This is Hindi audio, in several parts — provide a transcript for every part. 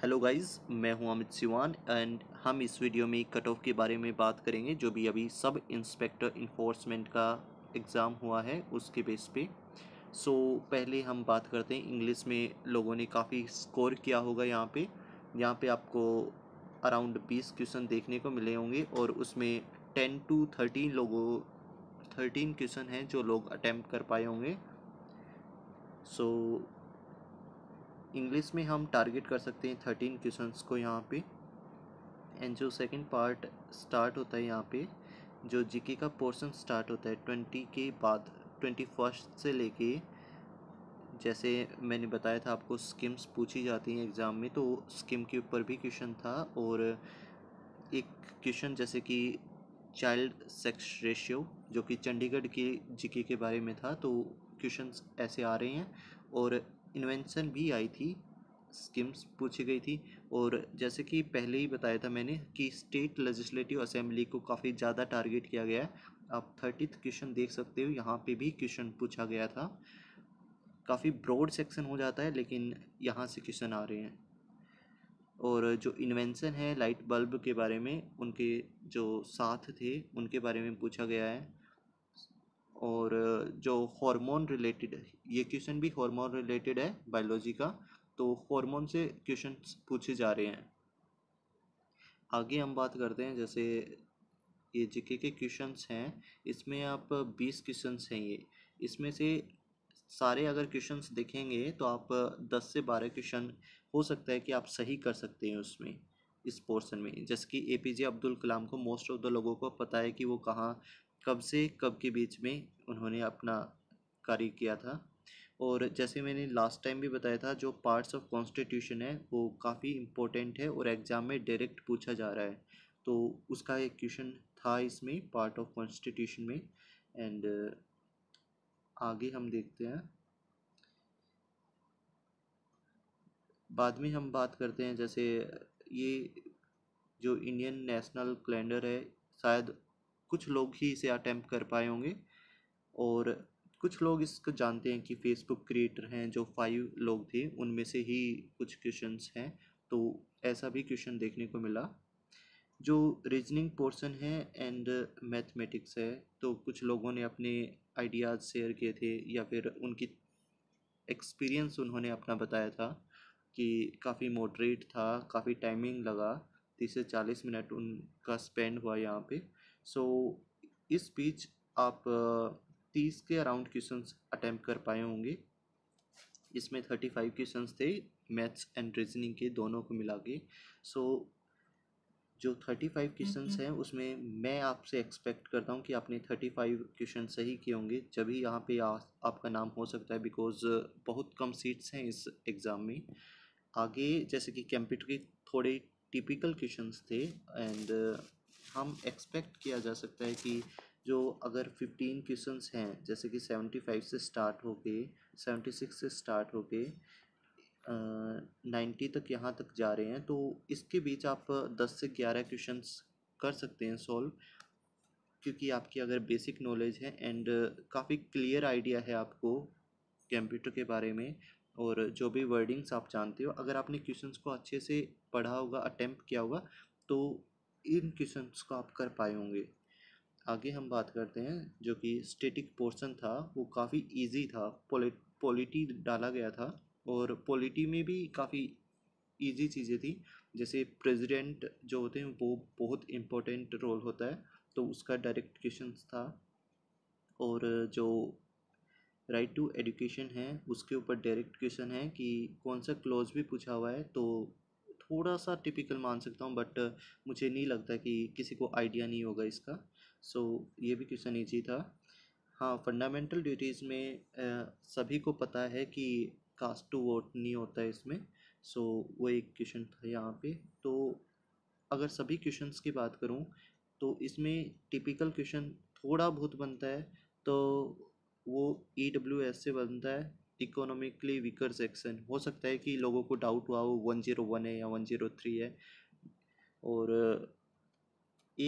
हेलो गाइस मैं हूं अमित सिवान एंड हम इस वीडियो में कट ऑफ के बारे में बात करेंगे जो भी अभी सब इंस्पेक्टर इन्फोर्समेंट का एग्ज़ाम हुआ है उसके बेस पे सो so, पहले हम बात करते हैं इंग्लिश में लोगों ने काफ़ी स्कोर किया होगा यहाँ पे यहाँ पे आपको अराउंड बीस क्वेश्चन देखने को मिले होंगे और उसमें टेन टू थर्टीन लोगों थर्टीन क्वेश्चन हैं जो लोग अटैम्प्ट कर पाए होंगे सो so, इंग्लिश में हम टारगेट कर सकते हैं थर्टीन क्वेश्चन को यहाँ पे एंड जो सेकेंड पार्ट स्टार्ट होता है यहाँ पे जो जीके का पोर्शन स्टार्ट होता है ट्वेंटी के बाद ट्वेंटी फर्स्ट से लेके जैसे मैंने बताया था आपको स्किम्स पूछी जाती हैं एग्ज़ाम में तो स्किम के ऊपर भी क्वेश्चन था और एक क्वेश्चन जैसे कि चाइल्ड सेक्स रेशियो जो कि चंडीगढ़ के जीके के बारे में था तो क्वेश्चन ऐसे आ रहे हैं और इन्वेंशन भी आई थी स्कीम्स पूछी गई थी और जैसे कि पहले ही बताया था मैंने कि स्टेट लेजिस्लेटिव असेंबली को काफ़ी ज़्यादा टारगेट किया गया है आप थर्टी क्वेश्चन देख सकते हो यहाँ पे भी क्वेश्चन पूछा गया था काफ़ी ब्रॉड सेक्शन हो जाता है लेकिन यहाँ से क्वेश्चन आ रहे हैं और जो इन्वेंशन है लाइट बल्ब के बारे में उनके जो साथ थे उनके बारे में पूछा गया है और जो हार्मोन रिलेटेड ये क्वेश्चन भी हार्मोन रिलेटेड है बायोलॉजी का तो हार्मोन से क्वेश्चन पूछे जा रहे हैं आगे हम बात करते हैं जैसे ये जीके के क्वेश्चंस हैं इसमें आप बीस क्वेश्चंस हैं ये इसमें से सारे अगर क्वेश्चंस देखेंगे तो आप दस से बारह क्वेश्चन हो सकता है कि आप सही कर सकते हैं उसमें इस पोर्शन में जैसे कि ए पी जे अब्दुल कलाम को मोस्ट ऑफ द लोगों को पता है कि वो कहाँ कब से कब के बीच में उन्होंने अपना कार्य किया था और जैसे मैंने लास्ट टाइम भी बताया था जो पार्ट्स ऑफ कॉन्स्टिट्यूशन है वो काफ़ी इम्पोर्टेंट है और एग्ज़ाम में डायरेक्ट पूछा जा रहा है तो उसका एक क्वेश्चन था इसमें पार्ट ऑफ कॉन्स्टिट्यूशन में एंड आगे हम देखते हैं बाद में हम बात करते हैं जैसे ये जो इंडियन नेशनल कैलेंडर है शायद कुछ लोग ही इसे अटैम्प्ट कर पाए होंगे और कुछ लोग इसको जानते हैं कि फेसबुक क्रिएटर हैं जो फाइव लोग थे उनमें से ही कुछ क्वेश्चंस हैं तो ऐसा भी क्वेश्चन देखने को मिला जो रीजनिंग पोर्शन है एंड मैथमेटिक्स है तो कुछ लोगों ने अपने आइडियाज़ शेयर किए थे या फिर उनकी एक्सपीरियंस उन्होंने अपना बताया था कि काफ़ी मोटरेट था काफ़ी टाइमिंग लगा तीस से चालीस मिनट उनका स्पेंड हुआ यहाँ पे सो so, इस बीच आप तीस के अराउंड क्वेश्चंस अटैम्प्ट कर पाए होंगे इसमें थर्टी फाइव क्वेश्चंस थे मैथ्स एंड रीजनिंग के दोनों को मिला के सो so, जो थर्टी फाइव क्वेश्चन हैं उसमें मैं आपसे एक्सपेक्ट करता हूँ कि आपने थर्टी फाइव क्वेश्चन सही किए होंगे जब ही यहाँ पे आ, आपका नाम हो सकता है बिकॉज बहुत कम सीट्स हैं इस एग्ज़ाम में आगे जैसे कि कंप्यूटर के थोड़े टिपिकल क्वेश्चन थे एंड हम एक्सपेक्ट किया जा सकता है कि जो अगर फिफ्टीन क्वेश्चन हैं जैसे कि सेवेंटी फाइव से स्टार्ट हो सेवेंटी सिक्स से स्टार्ट हो गए नाइन्टी तक यहाँ तक जा रहे हैं तो इसके बीच आप दस से ग्यारह क्वेश्चन कर सकते हैं सॉल्व क्योंकि आपकी अगर बेसिक नॉलेज है एंड काफ़ी क्लियर आइडिया है आपको कंप्यूटर के बारे में और जो भी वर्डिंग्स आप जानते हो अगर आपने क्वेश्चंस को अच्छे से पढ़ा होगा अटैम्प्ट किया होगा तो इन क्वेश्चंस को आप कर पाए होंगे आगे हम बात करते हैं जो कि स्टेटिक पोर्शन था वो काफ़ी इजी था पोलिट पॉलिटी डाला गया था और पॉलिटी में भी काफ़ी इजी चीज़ें थी जैसे प्रेसिडेंट जो होते हैं वो बहुत इम्पोर्टेंट रोल होता है तो उसका डायरेक्ट क्वेश्चन था और जो राइट टू एजुकेशन है उसके ऊपर डायरेक्ट क्वेश्चन है कि कौन सा क्लॉज भी पूछा हुआ है तो थोड़ा सा टिपिकल मान सकता हूँ बट मुझे नहीं लगता कि किसी को आइडिया नहीं होगा इसका सो so, ये भी क्वेश्चन ईजी था हाँ फंडामेंटल ड्यूटीज़ में आ, सभी को पता है कि कास्ट टू वोट नहीं होता है इसमें सो so, वो एक क्वेश्चन था यहाँ पे तो अगर सभी क्वेश्चंस की बात करूँ तो इसमें टिपिकल क्वेश्चन थोड़ा बहुत बनता है तो वो ई डब्ल्यू एस से बनता है इकोनॉमिकली वीकर सेक्शन हो सकता है कि लोगों को डाउट हुआ हो वन जीरो वन है या वन जीरो थ्री है और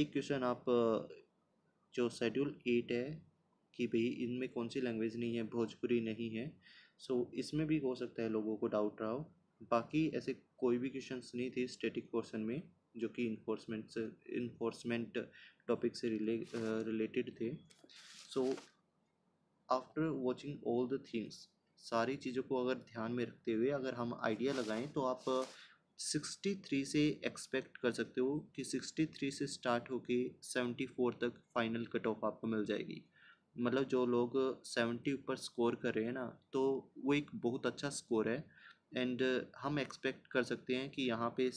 एक क्वेश्चन आप जो शेड्यूल एट है कि भाई इनमें कौन सी लैंग्वेज नहीं है भोजपुरी नहीं है सो so, इसमें भी हो सकता है लोगों को डाउट रहा हो बाकी ऐसे कोई भी क्वेश्चन नहीं थे स्टेटिक क्वेश्चन में जो कि इन्फोर्समेंट से इन्फोर्समेंट टॉपिक से रिले रिलेटेड थे so after watching all the things सारी चीज़ों को अगर ध्यान में रखते हुए अगर हम आइडिया लगाएं तो आप सिक्सटी थ्री से एक्सपेक्ट कर सकते हो कि सिक्सटी थ्री से स्टार्ट होके फोर तक फाइनल कट ऑफ आपको मिल जाएगी मतलब जो लोग सेवेंटी ऊपर स्कोर कर रहे हैं ना तो वो एक बहुत अच्छा स्कोर है एंड हम एक्सपेक्ट कर सकते हैं कि यहाँ पे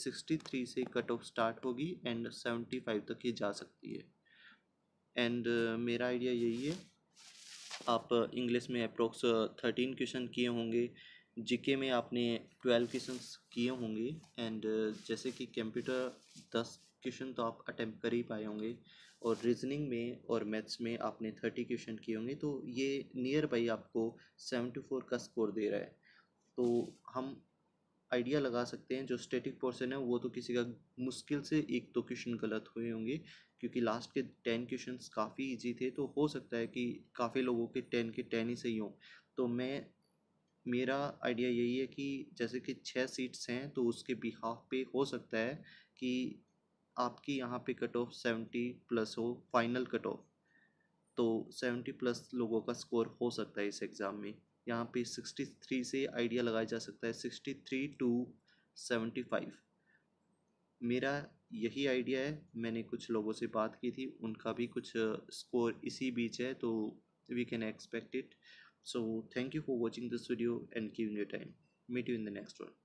थ्री से कट ऑफ स्टार्ट होगी एंड सेवेंटी फाइव तक ही जा सकती है एंड मेरा आइडिया यही है आप इंग्लिश में अप्रोक्स थर्टीन क्वेश्चन किए होंगे जीके में आपने ट्वेल्व क्वेश्चन किए होंगे एंड uh, जैसे कि कंप्यूटर दस क्वेश्चन तो आप अटैम्प्ट कर ही पाए होंगे और रीजनिंग में और मैथ्स में आपने थर्टी क्वेश्चन किए होंगे तो ये नियर बाई आपको सेवेंटी फोर का स्कोर दे रहा है तो हम आइडिया लगा सकते हैं जो स्टैटिक पोर्सन है वो तो किसी का मुश्किल से एक दो क्वेश्चन गलत हुए होंगे क्योंकि लास्ट के टेन क्वेश्चन काफ़ी ईजी थे तो हो सकता है कि काफ़ी लोगों के टेन के टेन ही सही हों तो मैं मेरा आइडिया यही है कि जैसे कि छः सीट्स हैं तो उसके बिहाफ पे हो सकता है कि आपकी यहाँ पे कट ऑफ सेवेंटी प्लस हो फाइनल कट ऑफ तो सेवेंटी प्लस लोगों का स्कोर हो सकता है इस एग्ज़ाम में यहाँ पे सिक्सटी थ्री से आइडिया लगाया जा सकता है sixty three to seventy five मेरा यही आइडिया है मैंने कुछ लोगों से बात की थी उनका भी कुछ स्कोर इसी बीच है तो we can expect it so thank you for watching this video and giving your time meet you in the next one